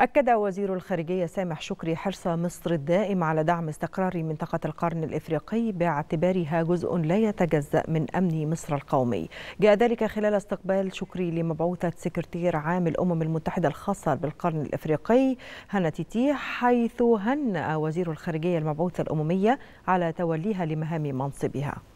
أكد وزير الخارجية سامح شكري حرص مصر الدائم على دعم استقرار منطقة القرن الإفريقي باعتبارها جزء لا يتجزأ من أمن مصر القومي جاء ذلك خلال استقبال شكري لمبعوثة سكرتير عام الأمم المتحدة الخاصة بالقرن الإفريقي هنا تيتي حيث هنأ وزير الخارجية المبعوثة الأممية على توليها لمهام منصبها